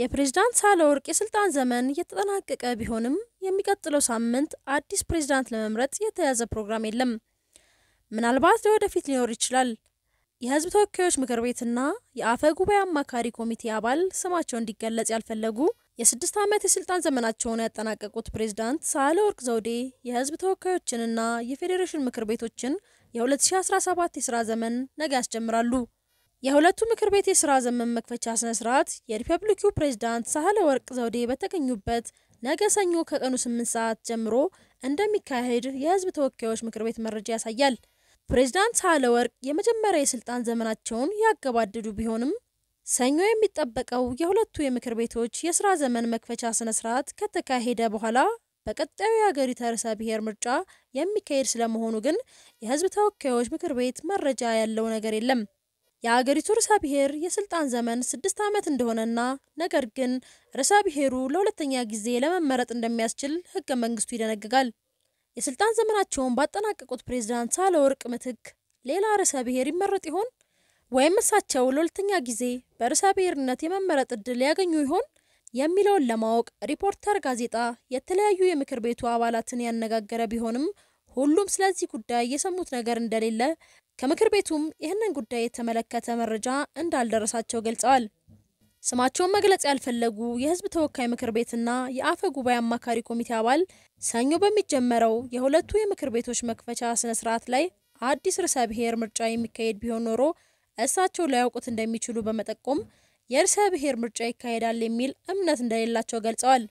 የፕሬዝዳንት ሳህለወርቅ የስልጣን ዘመን እየተጠናቀቀ ቢሆንም የሚቀጥለው ሳምንት አዲስ ፕሬዝዳንት ለመምረጥ የተያዘ ፕሮግራም የለም። ምናልባት ለወደፊት ሊኖር ይችላል። የህዝብ ተወካዮች ምክር ቤትና የአፈ ጉባኤ አማካሪ ኮሚቴ አባል ስማቸው እንዲገለጽ ያልፈለጉ የስድስት ዓመት የስልጣን ዘመናቸውን ያጠናቀቁት ፕሬዝዳንት ሳህለወርቅ ዘውዴ የህዝብ ተወካዮችንና የፌዴሬሽን ምክር ቤቶችን የ2017 የስራ ዘመን ነገ ያስጀምራሉ። የሁለቱ ምክር ቤት የስራ ዘመን መክፈቻ ስነ ስርዓት የሪፐብሊኩ ፕሬዝዳንት ሳህለ ወርቅ ዘውዴ በተገኙበት ነገ ሰኞ ከቀኑ 8 ሰዓት ጀምሮ እንደሚካሄድ የህዝብ ተወካዮች ምክር ቤት መረጃ ያሳያል። ፕሬዝዳንት ሳህለ ወርቅ የመጀመሪያ የስልጣን ዘመናቸውን ያገባደዱ ቢሆንም ሰኞ የሚጠበቀው የሁለቱ የምክር ቤቶች የስራ ዘመን መክፈቻ ስነ ስርዓት ከተካሄደ በኋላ በቀጣዩ የሀገሪቱ ርዕሰ ብሔር ምርጫ የሚካሄድ ስለመሆኑ ግን የህዝብ ተወካዮች ምክር ቤት መረጃ ያለው ነገር የለም። የአገሪቱ ርዕሰ ብሔር የስልጣን ዘመን ስድስት ዓመት እንደሆነና ነገር ግን ርዕሰ ብሔሩ ለሁለተኛ ጊዜ ለመመረጥ እንደሚያስችል ህገ መንግስቱ ይደነግጋል። የስልጣን ዘመናቸውን ባጠናቀቁት ፕሬዝዳንት ሳህለወርቅ ምትክ ሌላ ርዕሰ ብሔር ይመረጥ ይሆን? ወይም እሳቸው ለሁለተኛ ጊዜ በርዕሰ ብሔርነት የመመረጥ እድል ያገኙ ይሆን የሚለውን ለማወቅ ሪፖርተር ጋዜጣ የተለያዩ የምክር ቤቱ አባላትን ያነጋገረ ቢሆንም ሁሉም ስለዚህ ጉዳይ የሰሙት ነገር እንደሌለ ከምክር ቤቱም ይህንን ጉዳይ የተመለከተ መረጃ እንዳልደረሳቸው ገልጸዋል። ስማቸውን መግለጽ ያልፈለጉ የህዝብ ተወካይ ምክር ቤትና የአፈ ጉባኤ አማካሪ ኮሚቴ አባል ሰኞ በሚጀመረው የሁለቱ የምክር ቤቶች መክፈቻ ስነ ስርዓት ላይ አዲስ ርዕሰ ብሔር ምርጫ የሚካሄድ ቢሆን ኖሮ እሳቸው ላያውቁት እንደሚችሉ በመጠቆም የርዕሰ ብሔር ምርጫ ይካሄዳል የሚል እምነት እንደሌላቸው ገልጸዋል።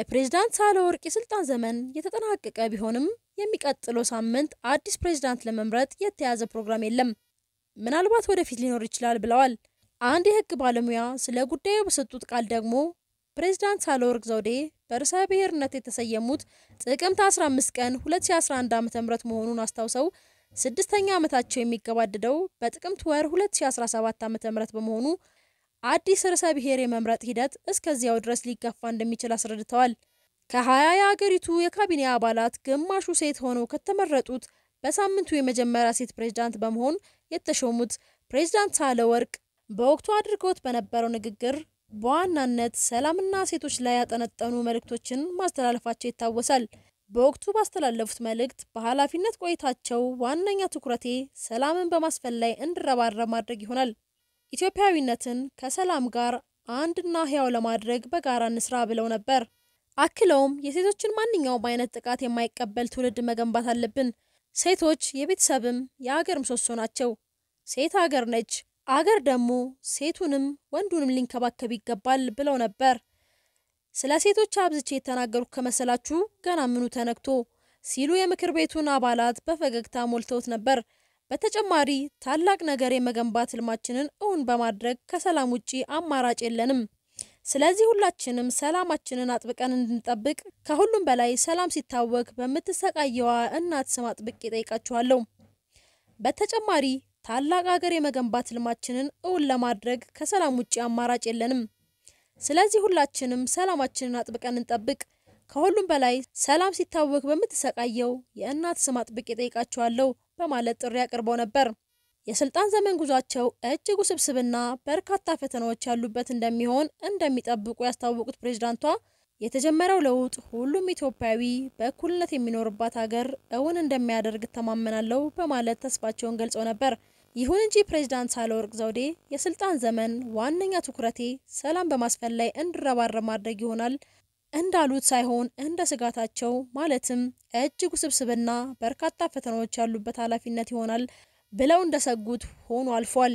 የፕሬዝዳንት ሳህለወርቅ የስልጣን ዘመን የተጠናቀቀ ቢሆንም የሚቀጥለው ሳምንት አዲስ ፕሬዝዳንት ለመምረጥ የተያዘ ፕሮግራም የለም፣ ምናልባት ወደፊት ሊኖር ይችላል ብለዋል። አንድ የህግ ባለሙያ ስለ ጉዳዩ በሰጡት ቃል ደግሞ ፕሬዝዳንት ሳህለወርቅ ዘውዴ በርዕሰ ብሔርነት የተሰየሙት ጥቅምት 15 ቀን 2011 ዓ ም መሆኑን አስታውሰው ስድስተኛ ዓመታቸው የሚገባደደው በጥቅምት ወር 2017 ዓ ም በመሆኑ አዲስ ርዕሰ ብሔር የመምረጥ ሂደት እስከዚያው ድረስ ሊገፋ እንደሚችል አስረድተዋል። ከሀያ የአገሪቱ የካቢኔ አባላት ግማሹ ሴት ሆነው ከተመረጡት በሳምንቱ የመጀመሪያ ሴት ፕሬዝዳንት በመሆን የተሾሙት ፕሬዝዳንት ሳህለወርቅ በወቅቱ አድርገውት በነበረው ንግግር በዋናነት ሰላምና ሴቶች ላይ ያጠነጠኑ መልእክቶችን ማስተላለፋቸው ይታወሳል። በወቅቱ ባስተላለፉት መልእክት በኃላፊነት ቆይታቸው ዋነኛ ትኩረቴ ሰላምን በማስፈን ላይ እንድረባረብ ማድረግ ይሆናል። ኢትዮጵያዊነትን ከሰላም ጋር አንድና ህያው ለማድረግ በጋራ እንስራ ብለው ነበር። አክለውም የሴቶችን ማንኛውም አይነት ጥቃት የማይቀበል ትውልድ መገንባት አለብን። ሴቶች የቤተሰብም የአገር ምሰሶ ናቸው። ሴት አገር ነች። አገር ደግሞ ሴቱንም ወንዱንም ሊንከባከብ ይገባል ብለው ነበር። ስለ ሴቶች አብዝቼ የተናገሩት ከመሰላችሁ ገና ምኑ ተነክቶ ሲሉ የምክር ቤቱን አባላት በፈገግታ ሞልተውት ነበር። በተጨማሪ ታላቅ ነገር የመገንባት ህልማችንን እውን በማድረግ ከሰላም ውጪ አማራጭ የለንም። ስለዚህ ሁላችንም ሰላማችንን አጥብቀን እንድንጠብቅ፣ ከሁሉም በላይ ሰላም ሲታወክ በምትሰቃየዋ እናት ስም አጥብቄ ጠይቃችኋለሁ። በተጨማሪ ታላቅ ሀገር የመገንባት ህልማችንን እውን ለማድረግ ከሰላም ውጭ አማራጭ የለንም። ስለዚህ ሁላችንም ሰላማችንን አጥብቀን እንጠብቅ። ከሁሉም በላይ ሰላም ሲታወክ በምትሰቃየው የእናት ስም አጥብቄ ጠይቃችኋለሁ በማለት ጥሪ አቅርበው ነበር። የስልጣን ዘመን ጉዟቸው እጅግ ውስብስብና በርካታ ፈተናዎች ያሉበት እንደሚሆን እንደሚጠብቁ ያስታወቁት ፕሬዝዳንቷ የተጀመረው ለውጥ ሁሉም ኢትዮጵያዊ በእኩልነት የሚኖርባት ሀገር እውን እንደሚያደርግ ተማመናለው በማለት ተስፋቸውን ገልጸው ነበር። ይሁን እንጂ ፕሬዝዳንት ሳህለወርቅ ዘውዴ የስልጣን ዘመን ዋነኛ ትኩረቴ ሰላም በማስፈን ላይ እንድረባረብ ማድረግ ይሆናል እንዳሉት ሳይሆን እንደ ስጋታቸው ማለትም እጅግ ውስብስብና በርካታ ፈተናዎች ያሉበት ኃላፊነት ይሆናል ብለው እንደሰጉት ሆኖ አልፏል።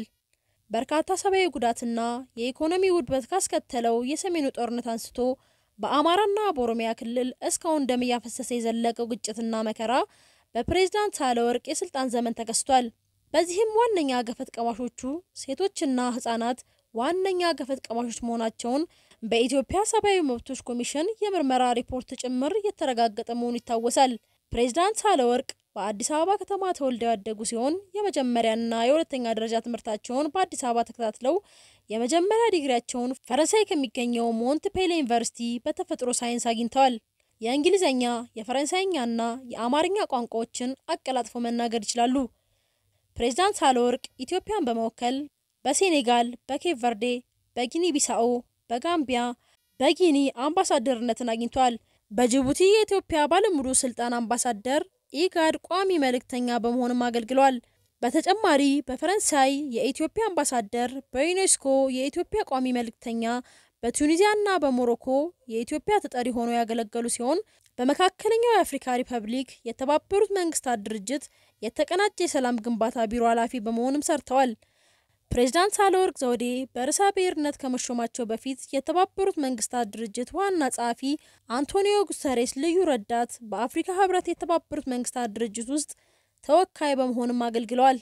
በርካታ ሰብአዊ ጉዳትና የኢኮኖሚ ውድበት ካስከተለው የሰሜኑ ጦርነት አንስቶ በአማራና በኦሮሚያ ክልል እስካሁን ደም እያፈሰሰ የዘለቀው ግጭትና መከራ በፕሬዝዳንት ሳህለወርቅ የስልጣን ዘመን ተከስቷል። በዚህም ዋነኛ ገፈት ቀማሾቹ ሴቶችና ህጻናት ዋነኛ ገፈት ቀማሾች መሆናቸውን በኢትዮጵያ ሰብአዊ መብቶች ኮሚሽን የምርመራ ሪፖርት ጭምር የተረጋገጠ መሆኑ ይታወሳል። ፕሬዝዳንት ሳህለወርቅ በአዲስ አበባ ከተማ ተወልደው ያደጉ ሲሆን የመጀመሪያና የሁለተኛ ደረጃ ትምህርታቸውን በአዲስ አበባ ተከታትለው የመጀመሪያ ዲግሪያቸውን ፈረንሳይ ከሚገኘው ሞንት ፔሌ ዩኒቨርሲቲ በተፈጥሮ ሳይንስ አግኝተዋል። የእንግሊዝኛ፣ የፈረንሳይኛና የአማርኛ ቋንቋዎችን አቀላጥፎ መናገር ይችላሉ። ፕሬዚዳንት ሳህለወርቅ ኢትዮጵያን በመወከል በሴኔጋል፣ በኬፕ ቨርዴ፣ በጊኒ ቢሳኦ፣ በጋምቢያ፣ በጊኒ አምባሳደርነትን አግኝቷል። በጅቡቲ የኢትዮጵያ ባለሙሉ ስልጣን አምባሳደር ኢጋድ ቋሚ መልእክተኛ በመሆንም አገልግሏል። በተጨማሪ በፈረንሳይ የኢትዮጵያ አምባሳደር፣ በዩኔስኮ የኢትዮጵያ ቋሚ መልእክተኛ፣ በቱኒዚያና በሞሮኮ የኢትዮጵያ ተጠሪ ሆነው ያገለገሉ ሲሆን በመካከለኛው የአፍሪካ ሪፐብሊክ የተባበሩት መንግስታት ድርጅት የተቀናጀ የሰላም ግንባታ ቢሮ ኃላፊ በመሆንም ሰርተዋል። ፕሬዚዳንት ሳህለወርቅ ዘውዴ በርዕሰ ብሔርነት ከመሾማቸው በፊት የተባበሩት መንግስታት ድርጅት ዋና ጸሐፊ አንቶኒዮ ጉተሬስ ልዩ ረዳት፣ በአፍሪካ ህብረት የተባበሩት መንግስታት ድርጅት ውስጥ ተወካይ በመሆንም አገልግለዋል።